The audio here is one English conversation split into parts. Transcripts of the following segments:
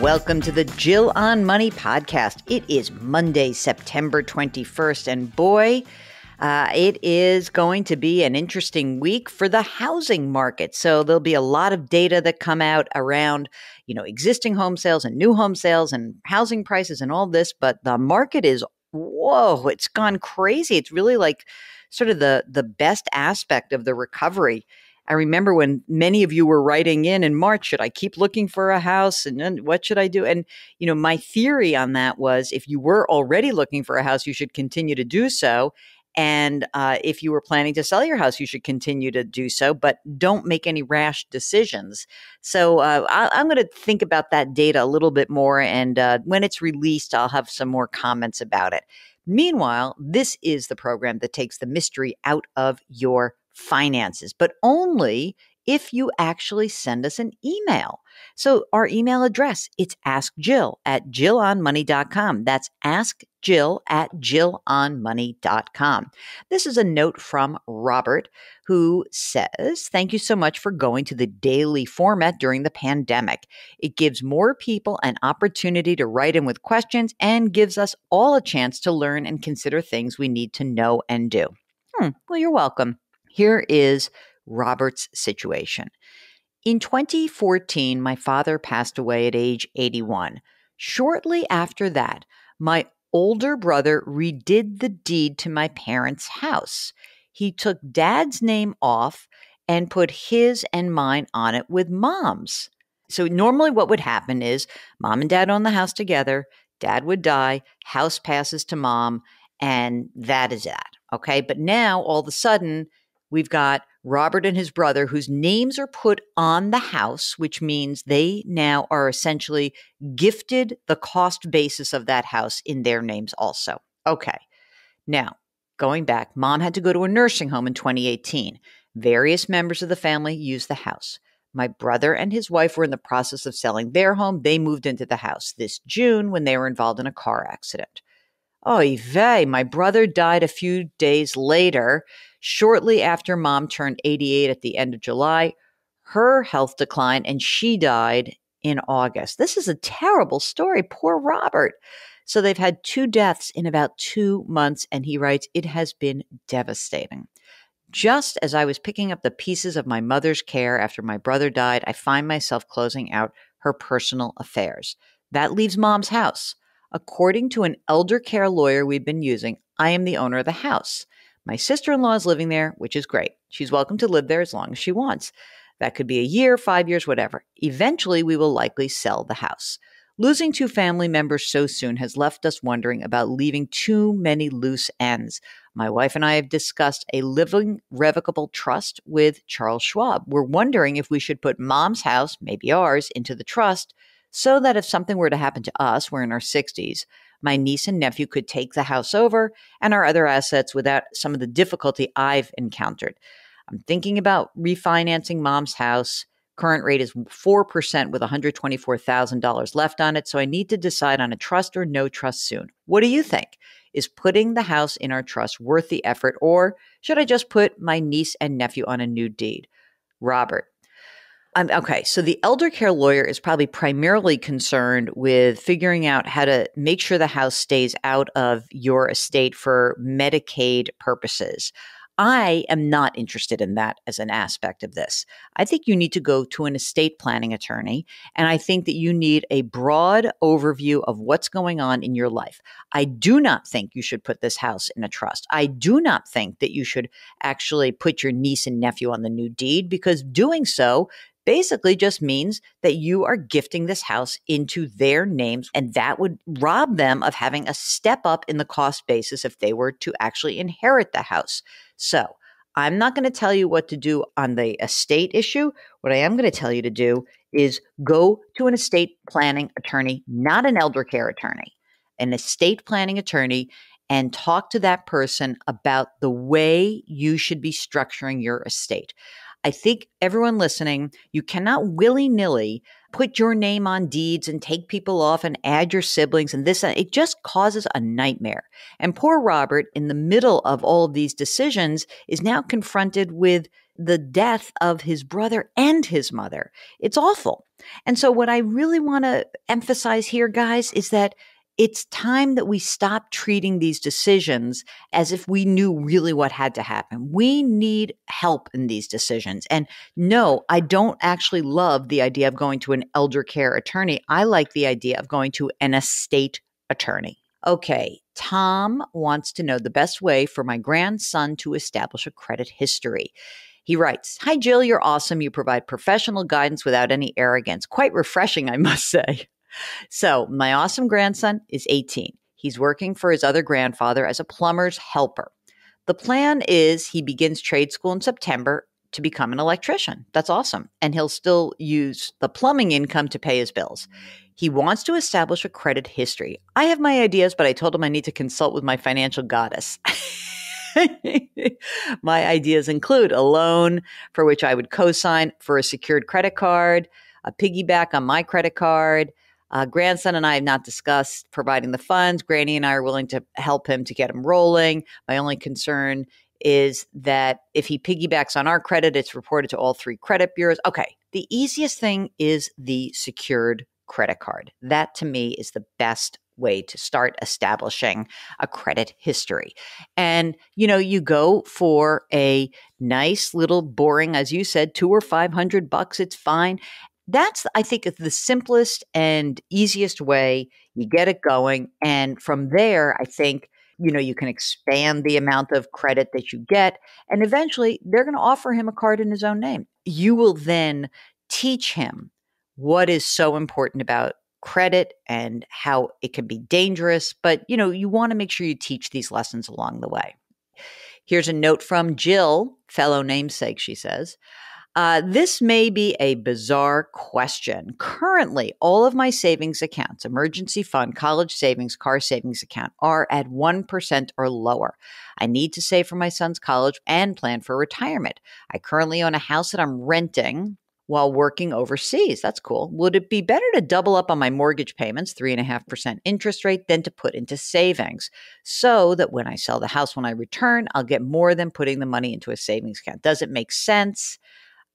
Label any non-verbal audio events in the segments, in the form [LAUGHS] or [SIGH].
Welcome to the Jill on Money podcast. It is Monday, September 21st, and boy, uh, it is going to be an interesting week for the housing market. So there'll be a lot of data that come out around, you know, existing home sales and new home sales and housing prices and all this. But the market is whoa, it's gone crazy. It's really like sort of the the best aspect of the recovery I remember when many of you were writing in in March, should I keep looking for a house and, what should I do? And, you know, my theory on that was if you were already looking for a house, you should continue to do so. And uh, if you were planning to sell your house, you should continue to do so, but don't make any rash decisions. So uh, I, am going to think about that data a little bit more. And uh, when it's released, I'll have some more comments about it. Meanwhile, this is the program that takes the mystery out of your finances, but only if you actually send us an email. So our email address, it's askjill at jillonmoney.com. That's askjill at jillonmoney.com. This is a note from Robert who says, thank you so much for going to the daily format during the pandemic. It gives more people an opportunity to write in with questions and gives us all a chance to learn and consider things we need to know and do. Hmm, well, you're welcome. Here is Robert's situation. In 2014, my father passed away at age 81. Shortly after that, my older brother redid the deed to my parents' house. He took dad's name off and put his and mine on it with mom's. So, normally, what would happen is mom and dad own the house together, dad would die, house passes to mom, and that is that. Okay. But now, all of a sudden, We've got Robert and his brother, whose names are put on the house, which means they now are essentially gifted the cost basis of that house in their names also. Okay. Now, going back, mom had to go to a nursing home in 2018. Various members of the family used the house. My brother and his wife were in the process of selling their home. They moved into the house this June when they were involved in a car accident. Oy vey, my brother died a few days later, shortly after mom turned 88 at the end of July. Her health declined and she died in August. This is a terrible story. Poor Robert. So they've had two deaths in about two months, and he writes, It has been devastating. Just as I was picking up the pieces of my mother's care after my brother died, I find myself closing out her personal affairs. That leaves mom's house. According to an elder care lawyer we've been using, I am the owner of the house. My sister in law is living there, which is great. She's welcome to live there as long as she wants. That could be a year, five years, whatever. Eventually, we will likely sell the house. Losing two family members so soon has left us wondering about leaving too many loose ends. My wife and I have discussed a living revocable trust with Charles Schwab. We're wondering if we should put mom's house, maybe ours, into the trust so that if something were to happen to us, we're in our 60s, my niece and nephew could take the house over and our other assets without some of the difficulty I've encountered. I'm thinking about refinancing mom's house. Current rate is 4% with $124,000 left on it, so I need to decide on a trust or no trust soon. What do you think? Is putting the house in our trust worth the effort, or should I just put my niece and nephew on a new deed? Robert, um, okay, so the elder care lawyer is probably primarily concerned with figuring out how to make sure the house stays out of your estate for Medicaid purposes. I am not interested in that as an aspect of this. I think you need to go to an estate planning attorney. And I think that you need a broad overview of what's going on in your life. I do not think you should put this house in a trust. I do not think that you should actually put your niece and nephew on the new deed because doing so basically just means that you are gifting this house into their names and that would rob them of having a step up in the cost basis if they were to actually inherit the house. So I'm not going to tell you what to do on the estate issue. What I am going to tell you to do is go to an estate planning attorney, not an elder care attorney, an estate planning attorney, and talk to that person about the way you should be structuring your estate. I think everyone listening, you cannot willy nilly put your name on deeds and take people off and add your siblings and this. Uh, it just causes a nightmare. And poor Robert, in the middle of all of these decisions, is now confronted with the death of his brother and his mother. It's awful. And so, what I really want to emphasize here, guys, is that it's time that we stop treating these decisions as if we knew really what had to happen. We need help in these decisions. And no, I don't actually love the idea of going to an elder care attorney. I like the idea of going to an estate attorney. Okay, Tom wants to know the best way for my grandson to establish a credit history. He writes, Hi, Jill, you're awesome. You provide professional guidance without any arrogance. Quite refreshing, I must [LAUGHS] say. So, my awesome grandson is 18. He's working for his other grandfather as a plumber's helper. The plan is he begins trade school in September to become an electrician. That's awesome. And he'll still use the plumbing income to pay his bills. He wants to establish a credit history. I have my ideas, but I told him I need to consult with my financial goddess. [LAUGHS] my ideas include a loan for which I would co sign for a secured credit card, a piggyback on my credit card, uh, grandson and I have not discussed providing the funds. Granny and I are willing to help him to get him rolling. My only concern is that if he piggybacks on our credit, it's reported to all three credit bureaus. Okay. The easiest thing is the secured credit card. That to me is the best way to start establishing a credit history. And, you know, you go for a nice little boring, as you said, two or 500 bucks, it's fine that's i think the simplest and easiest way you get it going and from there i think you know you can expand the amount of credit that you get and eventually they're going to offer him a card in his own name you will then teach him what is so important about credit and how it can be dangerous but you know you want to make sure you teach these lessons along the way here's a note from jill fellow namesake she says uh, this may be a bizarre question. Currently, all of my savings accounts, emergency fund, college savings, car savings account, are at 1% or lower. I need to save for my son's college and plan for retirement. I currently own a house that I'm renting while working overseas. That's cool. Would it be better to double up on my mortgage payments, 3.5% interest rate, than to put into savings so that when I sell the house when I return, I'll get more than putting the money into a savings account? Does it make sense?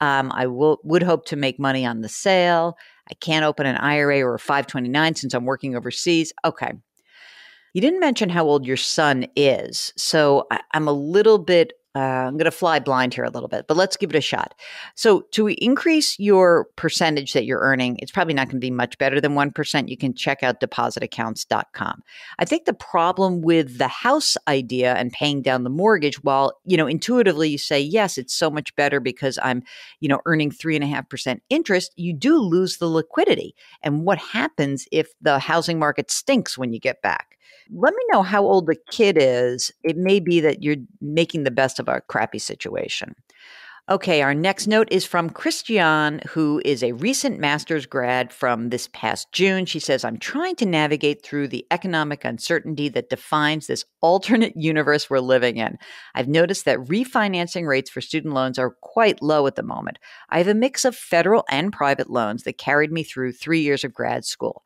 Um, I will, would hope to make money on the sale. I can't open an IRA or a 529 since I'm working overseas. Okay. You didn't mention how old your son is. So I, am a little bit uh, I'm going to fly blind here a little bit, but let's give it a shot. So, to increase your percentage that you're earning, it's probably not going to be much better than 1%. You can check out depositaccounts.com. I think the problem with the house idea and paying down the mortgage, while, you know, intuitively you say, yes, it's so much better because I'm, you know, earning 3.5% interest, you do lose the liquidity. And what happens if the housing market stinks when you get back? Let me know how old the kid is. It may be that you're making the best of a crappy situation. Okay, our next note is from Christiane, who is a recent master's grad from this past June. She says, I'm trying to navigate through the economic uncertainty that defines this alternate [LAUGHS] universe we're living in. I've noticed that refinancing rates for student loans are quite low at the moment. I have a mix of federal and private loans that carried me through three years of grad school.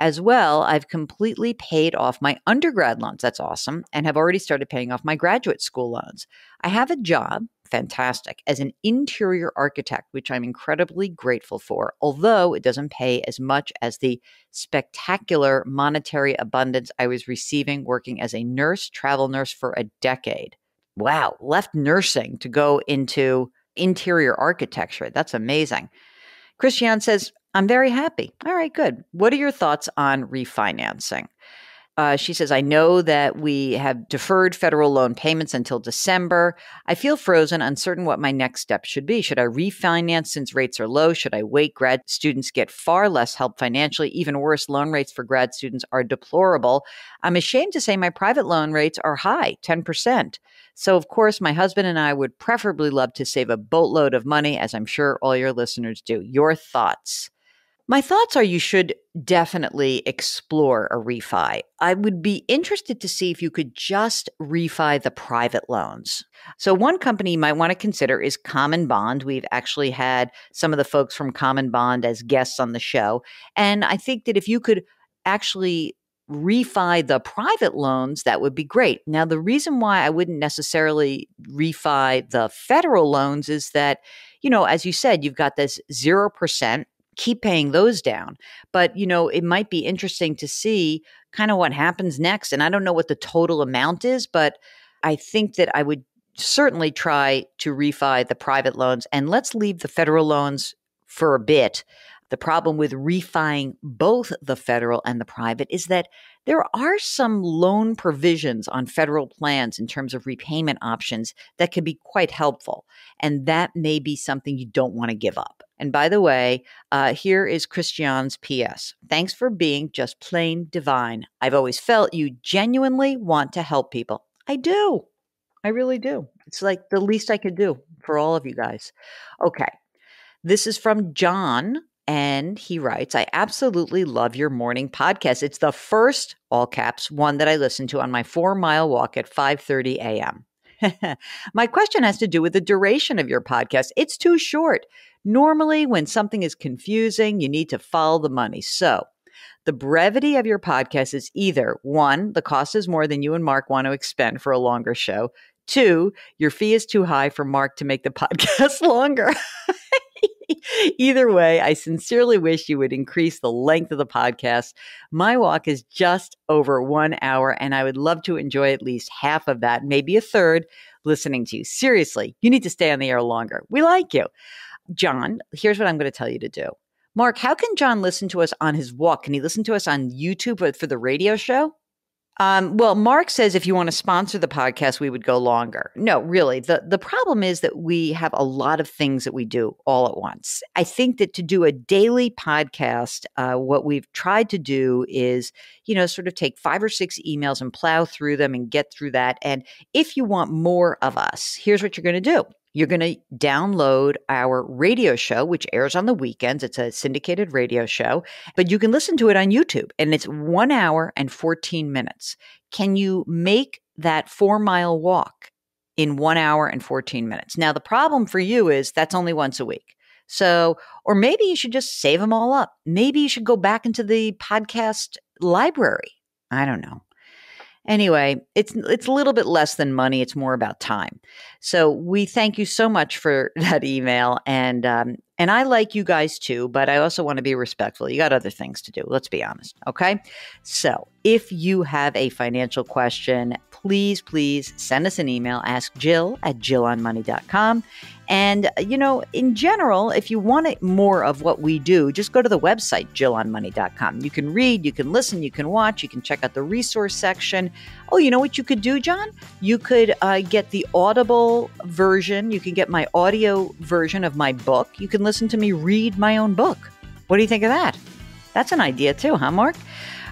As well, I've completely paid off my undergrad loans. That's awesome. And have already started paying off my graduate school loans. I have a job, fantastic, as an interior architect, which I'm incredibly grateful for, although it doesn't pay as much as the spectacular monetary abundance I was receiving working as a nurse, travel nurse for a decade. Wow, left nursing to go into interior architecture. That's amazing. Christiane says, I'm very happy. All right, good. What are your thoughts on refinancing? Uh, she says, I know that we have deferred federal loan payments until December. I feel frozen, uncertain what my next step should be. Should I refinance since rates are low? Should I wait? Grad students get far less help financially. Even worse, loan rates for grad students are deplorable. I'm ashamed to say my private loan rates are high 10%. So, of course, my husband and I would preferably love to save a boatload of money, as I'm sure all your listeners do. Your thoughts? My thoughts are you should definitely explore a refi. I would be interested to see if you could just refi the private loans. So, one company you might want to consider is Common Bond. We've actually had some of the folks from Common Bond as guests on the show. And I think that if you could actually refi the private loans, that would be great. Now, the reason why I wouldn't necessarily refi the federal loans is that, you know, as you said, you've got this 0% keep paying those down. But, you know, it might be interesting to see kind of what happens next. And I don't know what the total amount is, but I think that I would certainly try to refi the private loans and let's leave the federal loans for a bit. The problem with refining both the federal and the private is that there are some loan provisions on federal plans in terms of repayment options that can be quite helpful. And that may be something you don't want to give up. And by the way, uh, here is Christian's PS. Thanks for being just plain divine. I've always felt you genuinely want to help people. I do. I really do. It's like the least I could do for all of you guys. Okay. This is from John, and he writes I absolutely love your morning podcast. It's the first, all caps, one that I listen to on my four mile walk at 5 30 a.m. [LAUGHS] My question has to do with the duration of your podcast. It's too short. Normally, when something is confusing, you need to follow the money. So, the brevity of your podcast is either one, the cost is more than you and Mark want to expend for a longer show. Two, your fee is too high for Mark to make the [LAUGHS] podcast longer. [LAUGHS] Either way, I sincerely wish you would increase the length of the podcast. My walk is just over one hour, and I would love to enjoy at least half of that, maybe a third, listening to you. Seriously, you need to stay on the air longer. We like you. John, here's what I'm going to tell you to do. Mark, how can John listen to us on his walk? Can he listen to us on YouTube for the radio show? Um, well, Mark says if you want to sponsor the podcast, we would go longer. No, really. The the problem is that we have a lot of things that we do all at once. I think that to do a daily podcast, uh, what we've tried to do is, you know, sort of take five or six emails and plow through them and get through that. And if you want more of us, here's what you're going to do you're going to download our radio show, which airs on the weekends. It's a syndicated radio show, but you can listen to it on YouTube and it's one hour and 14 minutes. Can you make that four mile walk in one hour and 14 minutes? Now, the problem for you is that's only once a week. So, or maybe you should just save them all up. Maybe you should go back into the podcast library. I don't know. Anyway, it's it's a little bit less than money. It's more about time. So we thank you so much for [LAUGHS] that email, and um, and I like you guys too, but I also want to be respectful. You got other things to do. Let's be honest, okay? So if you have a financial question, please please send us an email. Ask Jill at jillonmoney.com. And, uh, you know, in general, if you want more of what we do, just go to the website, jillonmoney.com. You can read, you can listen, you can watch, you can check out the resource section. Oh, you know what you could do, John? You could uh, get the audible version. You can get my audio version of my book. You can listen to me read my own book. What do you think of that? That's an idea too, huh, Mark?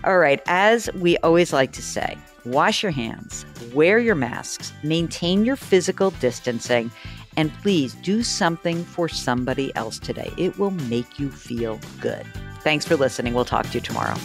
All right, as we always like to say, wash your hands, wear your masks, maintain your physical distancing, and please do something for somebody else today. It will make you feel good. Thanks for listening. We'll talk to you tomorrow.